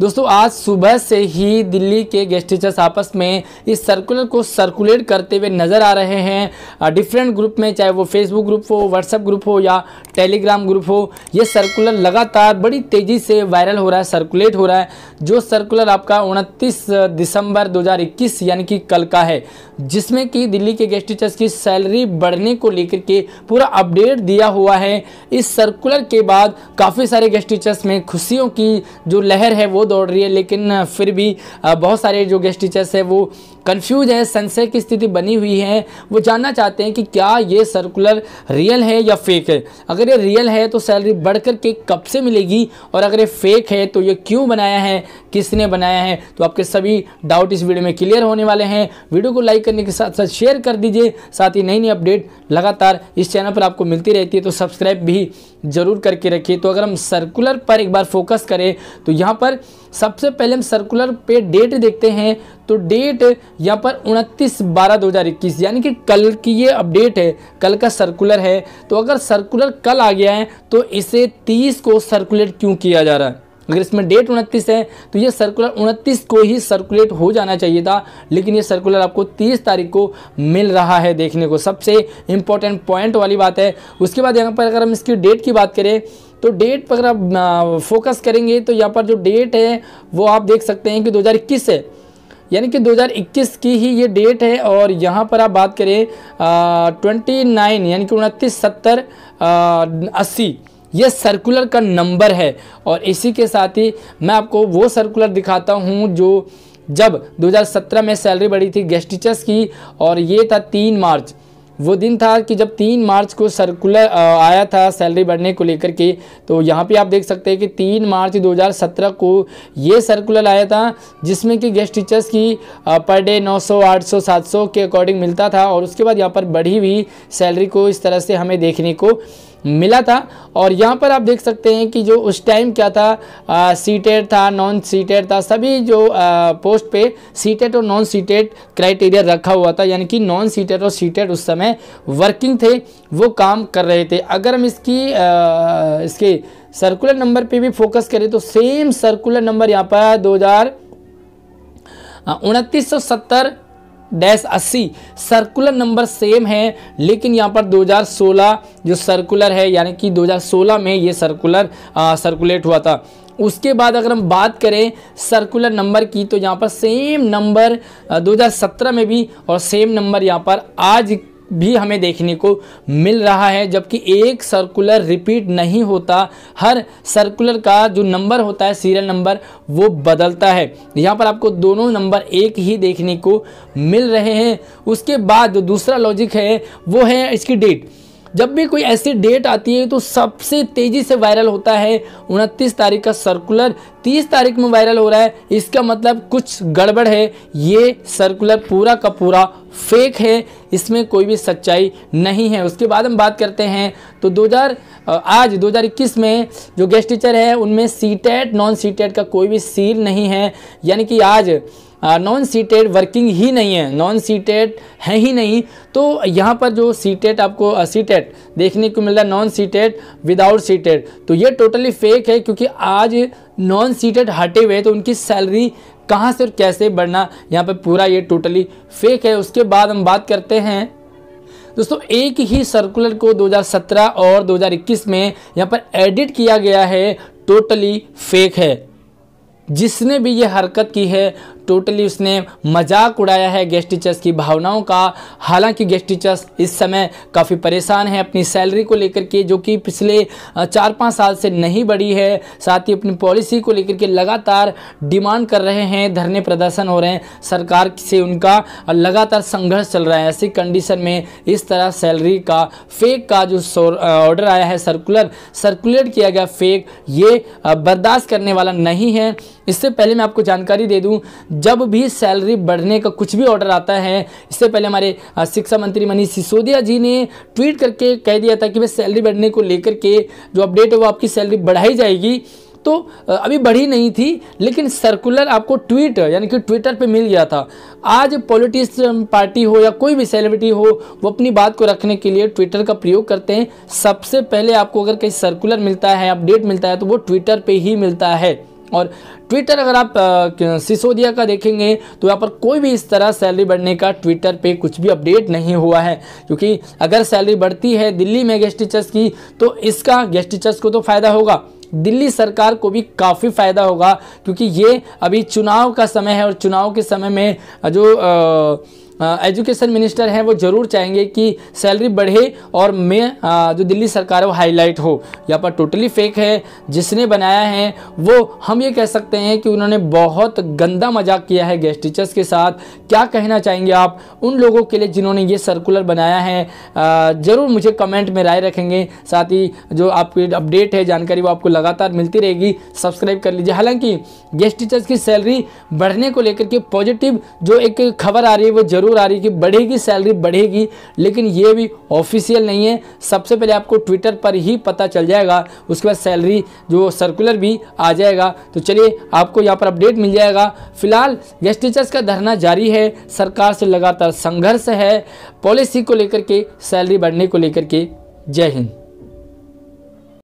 दोस्तों आज सुबह से ही दिल्ली के गेस्ट टीचर्स आपस में इस सर्कुलर को सर्कुलेट करते हुए नज़र आ रहे हैं डिफरेंट ग्रुप में चाहे वो फेसबुक ग्रुप हो व्हाट्सएप ग्रुप हो या टेलीग्राम ग्रुप हो ये सर्कुलर लगातार बड़ी तेज़ी से वायरल हो रहा है सर्कुलेट हो रहा है जो सर्कुलर आपका उनतीस दिसंबर 2021 यानी कि कल का है जिसमें कि दिल्ली के गेस्ट टीचर्स की सैलरी बढ़ने को लेकर के पूरा अपडेट दिया हुआ है इस सर्कुलर के बाद काफ़ी सारे गेस्ट टीचर्स में खुशियों की जो लहर है वो दौड़ रही है लेकिन फिर भी बहुत सारे जो गेस्ट टीचर्स है वो कन्फ्यूज है संशय की स्थिति बनी हुई है वो जानना चाहते हैं कि क्या ये सर्कुलर रियल है या फेक है अगर ये रियल है तो सैलरी बढ़कर के कब से मिलेगी और अगर ये फेक है तो ये क्यों बनाया है किसने बनाया है तो आपके सभी डाउट इस वीडियो में क्लियर होने वाले हैं वीडियो को लाइक करने के साथ साथ शेयर कर दीजिए साथ ही नई नई अपडेट लगातार इस चैनल पर आपको मिलती रहती है तो सब्सक्राइब भी ज़रूर करके रखिए तो अगर हम सर्कुलर पर एक बार फोकस करें तो यहाँ पर सबसे पहले हम सर्कुलर पे डेट देखते हैं तो डेट यहाँ पर उनतीस बारह दो हज़ार इक्कीस यानी कि कल की ये अपडेट है कल का सर्कुलर है तो अगर सर्कुलर कल आ गया है तो इसे तीस को सर्कुलेट क्यों किया जा रहा है अगर इसमें डेट उनतीस है तो ये सर्कुलर उनतीस को ही सर्कुलेट हो जाना चाहिए था लेकिन ये सर्कुलर आपको तीस तारीख को मिल रहा है देखने को सबसे इंपॉर्टेंट पॉइंट वाली बात है उसके बाद यहाँ पर अगर हम इसकी डेट की बात करें तो डेट पर अगर आप फोकस करेंगे तो यहाँ पर जो डेट है वो आप देख सकते हैं कि दो है यानी कि 2021 की ही ये डेट है और यहाँ पर आप बात करें ट्वेंटी नाइन यानी कि उनतीस सत्तर अस्सी ये सर्कुलर का नंबर है और इसी के साथ ही मैं आपको वो सर्कुलर दिखाता हूँ जो जब 2017 में सैलरी बढ़ी थी गेस्ट टीचर्स की और ये था तीन मार्च वो दिन था कि जब तीन मार्च को सर्कुलर आया था सैलरी बढ़ने को लेकर के तो यहाँ पे आप देख सकते हैं कि तीन मार्च 2017 को ये सर्कुलर आया था जिसमें कि गेस्ट टीचर्स की पर डे 900 800 700 के अकॉर्डिंग मिलता था और उसके बाद यहाँ पर बढ़ी हुई सैलरी को इस तरह से हमें देखने को मिला था और यहाँ पर आप देख सकते हैं कि जो उस टाइम क्या था सीटेड था नॉन सीटेड था सभी जो आ, पोस्ट पे सीटेड और नॉन सीटेड क्राइटेरिया रखा हुआ था यानी कि नॉन सीटेड और सीटेड उस समय वर्किंग थे वो काम कर रहे थे अगर हम इसकी आ, इसके सर्कुलर नंबर पे भी फोकस करें तो सेम सर्कुलर नंबर यहाँ पर दो हज़ार उनतीस सौ सत्तर डैश अस्सी सर्कुलर नंबर सेम है लेकिन यहाँ पर 2016 जो सर्कुलर है यानी कि 2016 में ये सर्कुलर आ, सर्कुलेट हुआ था उसके बाद अगर हम बात करें सर्कुलर नंबर की तो यहाँ पर सेम नंबर 2017 में भी और सेम नंबर यहाँ पर आज भी हमें देखने को मिल रहा है जबकि एक सर्कुलर रिपीट नहीं होता हर सर्कुलर का जो नंबर होता है सीरियल नंबर वो बदलता है यहाँ पर आपको दोनों नंबर एक ही देखने को मिल रहे हैं उसके बाद जो दूसरा लॉजिक है वो है इसकी डेट जब भी कोई ऐसी डेट आती है तो सबसे तेज़ी से वायरल होता है उनतीस तारीख का सर्कुलर तीस तारीख में वायरल हो रहा है इसका मतलब कुछ गड़बड़ है ये सर्कुलर पूरा का पूरा फेक है इसमें कोई भी सच्चाई नहीं है उसके बाद हम बात करते हैं तो 2000 आज 2021 में जो गेस्ट टीचर है उनमें CTET non CTET का कोई भी सील नहीं है यानी कि आज नॉन सीटेड वर्किंग ही नहीं है नॉन सीटेड है ही नहीं तो यहाँ पर जो सीटेड आपको सीटेड देखने को मिल रहा है नॉन सीटेड विदाउट सीटेड तो ये टोटली फेक है क्योंकि आज नॉन सीटेड हटे हुए तो उनकी सैलरी कहाँ से और कैसे बढ़ना यहाँ पर पूरा ये टोटली फेक है उसके बाद हम बात करते हैं दोस्तों एक ही सर्कुलर को 2017 और 2021 में यहाँ पर एडिट किया गया है टोटली फेक है जिसने भी ये हरकत की है टोटली उसने मजाक उड़ाया है गेस्ट टीचर्स की भावनाओं का हालांकि गेस्ट टीचर्स इस समय काफ़ी परेशान हैं अपनी सैलरी को लेकर के जो कि पिछले चार पाँच साल से नहीं बढ़ी है साथ ही अपनी पॉलिसी को लेकर के लगातार डिमांड कर रहे हैं धरने प्रदर्शन हो रहे हैं सरकार से उनका लगातार संघर्ष चल रहा है ऐसी कंडीशन में इस तरह सैलरी का फेक का जो ऑर्डर आया है सर्कुलर सर्कुलेट किया गया फेक ये बर्दाश्त करने वाला नहीं है इससे पहले मैं आपको जानकारी दे दूं जब भी सैलरी बढ़ने का कुछ भी ऑर्डर आता है इससे पहले हमारे शिक्षा मंत्री मनीष सिसोदिया जी ने ट्वीट करके कह दिया था कि भाई सैलरी बढ़ने को लेकर के जो अपडेट है वो आपकी सैलरी बढ़ाई जाएगी तो अभी बढ़ी नहीं थी लेकिन सर्कुलर आपको ट्वीट यानी कि ट्विटर पे मिल गया था आज पॉलिटिक्स पार्टी हो या कोई भी सेलिब्रिटी हो वो अपनी बात को रखने के लिए ट्विटर का प्रयोग करते हैं सबसे पहले आपको अगर कहीं सर्कुलर मिलता है अपडेट मिलता है तो वो ट्विटर पे ही मिलता है और ट्विटर अगर आप सिसोदिया का देखेंगे तो यहाँ पर कोई भी इस तरह सैलरी बढ़ने का ट्विटर पे कुछ भी अपडेट नहीं हुआ है क्योंकि अगर सैलरी बढ़ती है दिल्ली में गेस्ट टीचर्स की तो इसका गेस्ट टीचर्स को तो फ़ायदा होगा दिल्ली सरकार को भी काफ़ी फ़ायदा होगा क्योंकि ये अभी चुनाव का समय है और चुनाव के समय में जो आ, एजुकेशन मिनिस्टर हैं वो ज़रूर चाहेंगे कि सैलरी बढ़े और मैं जो दिल्ली सरकार है वो हाईलाइट हो यहाँ पर टोटली फेक है जिसने बनाया है वो हम ये कह सकते हैं कि उन्होंने बहुत गंदा मजाक किया है गेस्ट टीचर्स के साथ क्या कहना चाहेंगे आप उन लोगों के लिए जिन्होंने ये सर्कुलर बनाया है ज़रूर मुझे कमेंट में राय रखेंगे साथ ही जो आपकी अपडेट है जानकारी वो आपको लगातार मिलती रहेगी सब्सक्राइब कर लीजिए हालांकि गेस्ट टीचर्स की सैलरी बढ़ने को लेकर के पॉजिटिव जो एक खबर आ रही है वो जरूर ज़रूर आ रही है कि बढ़ेगी सैलरी बढ़ेगी लेकिन ये भी ऑफिशियल नहीं है सबसे पहले आपको ट्विटर पर ही पता चल जाएगा उसके बाद सैलरी जो सर्कुलर भी आ जाएगा तो चलिए आपको यहाँ पर अपडेट मिल जाएगा फिलहाल गेस्ट टीचर्स का धरना जारी है सरकार से लगातार संघर्ष है पॉलिसी को लेकर के सैलरी बढ़ने को लेकर के जय हिंद